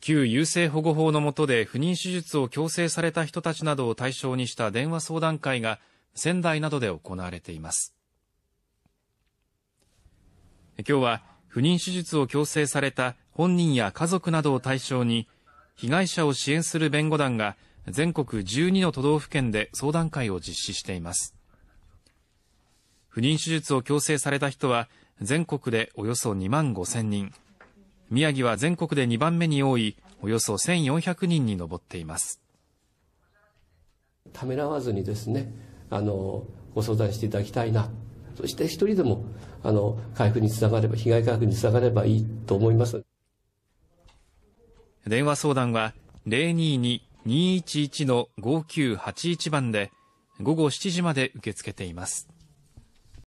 旧優生保護法の下で不妊手術を強制された人たちなどを対象にした電話相談会が仙台などで行われています今日は不妊手術を強制された本人や家族などを対象に被害者を支援する弁護団が全国12の都道府県で相談会を実施しています不妊手術を強制された人は全国でおよそ2万5000人宮城は全国で2番目に多いおよそ1400人に上っていますためらわずにですねあのご相談していただきたいなそして一人でもあの回復につながれば被害回復につながればいいと思います電話相談は022-211-5981番で午後7時まで受け付けています